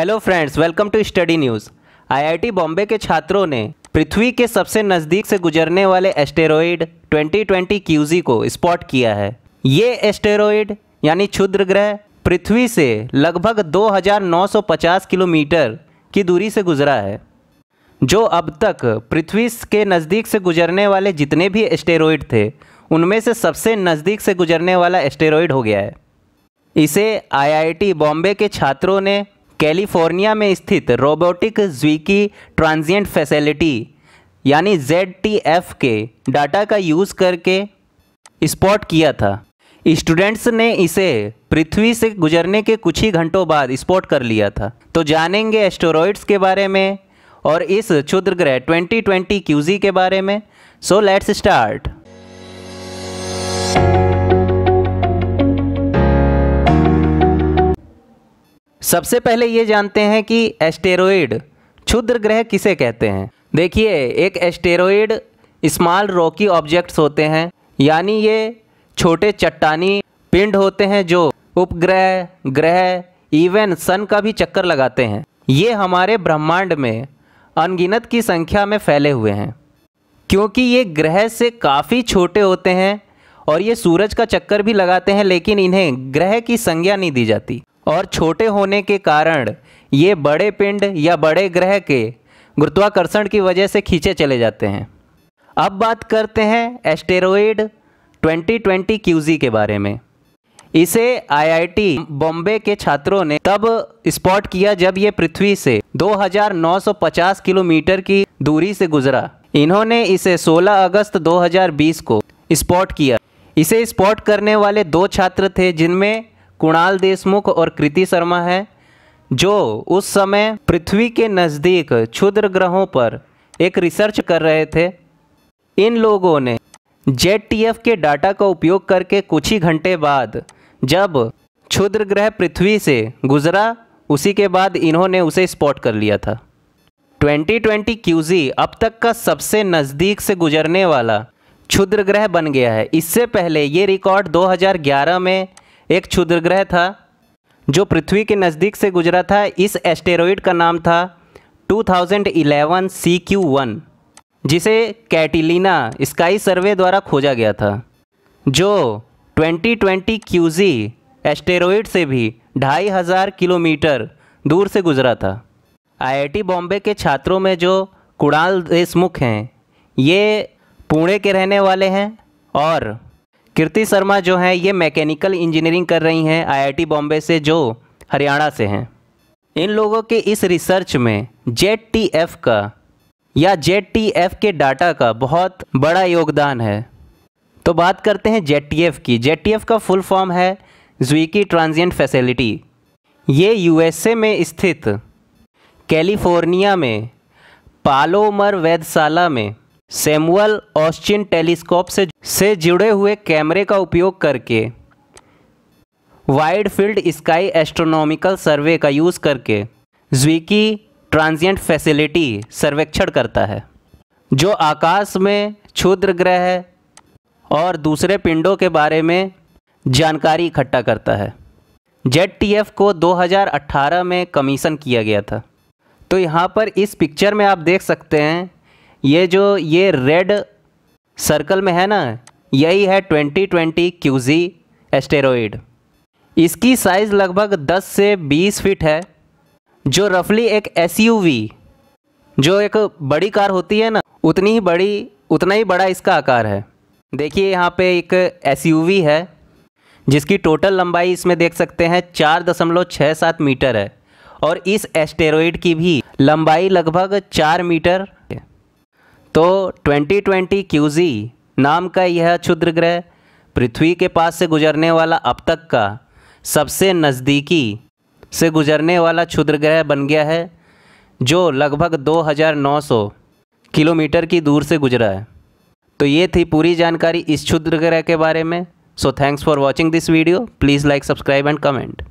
hello friends welcome to study news IIT Bombay के छात्रों ने पृथ्वी के सबसे नज़दीक से गुजरने वाले एस्टेरॉयड 2020 क्यूजी को स्पॉट किया है ये एस्टेरॉयड यानी क्षुद्र ग्रह पृथ्वी से लगभग 2950 किलोमीटर की दूरी से गुजरा है जो अब तक पृथ्वी के नज़दीक से गुजरने वाले जितने भी एस्टेरॉयड थे उनमें से सबसे नज़दीक से गुजरने वाला एस्टेरॉयड हो गया है इसे आईआईटी बॉम्बे के छात्रों ने कैलिफोर्निया में स्थित रोबोटिक ज्वीकी ट्रांजिएंट फैसिलिटी यानी जेड के डाटा का यूज़ करके स्पॉट किया था स्टूडेंट्स ने इसे पृथ्वी से गुजरने के कुछ ही घंटों बाद स्पॉट कर लिया था तो जानेंगे एस्टोरॉइड्स के बारे में और इस क्षुद्र ग्रह 2020 क्यूजी के बारे में सो लेट्स स्टार्ट सबसे पहले ये जानते हैं कि एस्टेरॉयड क्षुद्र ग्रह किसे कहते हैं देखिए एक एस्टेरॉयड स्मॉल रॉकी ऑब्जेक्ट्स होते हैं यानी ये छोटे चट्टानी पिंड होते हैं जो उपग्रह ग्रह इवन सन का भी चक्कर लगाते हैं ये हमारे ब्रह्मांड में अनगिनत की संख्या में फैले हुए हैं क्योंकि ये ग्रह से काफ़ी छोटे होते हैं और ये सूरज का चक्कर भी लगाते हैं लेकिन इन्हें ग्रह की संज्ञा नहीं दी जाती और छोटे होने के कारण ये बड़े पिंड या बड़े ग्रह के गुरुत्वाकर्षण की वजह से खींचे चले जाते हैं अब बात करते हैं एस्टेरॉयड 2020 क्यूजी के बारे में इसे आईआईटी बॉम्बे के छात्रों ने तब स्पॉट किया जब ये पृथ्वी से 2950 किलोमीटर की दूरी से गुजरा इन्होंने इसे 16 अगस्त 2020 को स्पॉट किया इसे स्पॉट करने वाले दो छात्र थे जिनमें कुणाल देशमुख और कृति शर्मा है जो उस समय पृथ्वी के नज़दीक क्षुद्र ग्रहों पर एक रिसर्च कर रहे थे इन लोगों ने जेड के डाटा का उपयोग करके कुछ ही घंटे बाद जब क्षुद्र ग्रह पृथ्वी से गुजरा उसी के बाद इन्होंने उसे स्पॉट कर लिया था 2020 क्यूजी अब तक का सबसे नज़दीक से गुजरने वाला क्षुद्र ग्रह बन गया है इससे पहले ये रिकॉर्ड 2011 में एक क्षुद्र ग्रह था जो पृथ्वी के नज़दीक से गुजरा था इस एस्टेरॉइड का नाम था 2011 वन जिसे कैटिलीना स्काई सर्वे द्वारा खोजा गया था जो 2020 जी एस्टेरॉइड से भी ढाई हज़ार किलोमीटर दूर से गुजरा था आईआईटी बॉम्बे के छात्रों में जो कुणाल देशमुख हैं ये पुणे के रहने वाले हैं और कीर्ति शर्मा जो हैं ये मैकेनिकल इंजीनियरिंग कर रही हैं आईआईटी बॉम्बे से जो हरियाणा से हैं इन लोगों के इस रिसर्च में जेड का या जेड के डाटा का बहुत बड़ा योगदान है तो बात करते हैं जेड की जेड का फुल फॉर्म है ज्वीकी ट्रांजिएंट फैसिलिटी ये यूएसए में स्थित कैलिफोर्निया में पालोमर वैधशाला में सैमुअल ऑस्टिन टेलीस्कोप से से जुड़े हुए कैमरे का उपयोग करके wide field sky astronomical survey का यूज़ करके ज्विकी ट्रांजिएंट फैसिलिटी सर्वेक्षण करता है जो आकाश में क्षुद्र ग्रह और दूसरे पिंडों के बारे में जानकारी इकट्ठा करता है जेड को 2018 में कमीशन किया गया था तो यहाँ पर इस पिक्चर में आप देख सकते हैं ये जो ये रेड सर्कल में है ना यही है ट्वेंटी ट्वेंटी क्यूजी एस्टेरॉइड इसकी साइज़ लगभग 10 से 20 फीट है जो रफली एक एस जो एक बड़ी कार होती है ना उतनी ही बड़ी उतना ही बड़ा इसका आकार है देखिए यहाँ पे एक एस है जिसकी टोटल लंबाई इसमें देख सकते हैं चार दशमलव छः सात मीटर है और इस एस्टेरॉइड की भी लंबाई लगभग चार मीटर तो 2020 ट्वेंटी क्यूजी नाम का यह क्षुद्र ग्रह पृथ्वी के पास से गुजरने वाला अब तक का सबसे नज़दीकी से गुजरने वाला क्षुद्र ग्रह बन गया है जो लगभग 2900 किलोमीटर की दूर से गुजरा है तो ये थी पूरी जानकारी इस क्षुद्र ग्रह के बारे में so thanks for watching this video please like subscribe and comment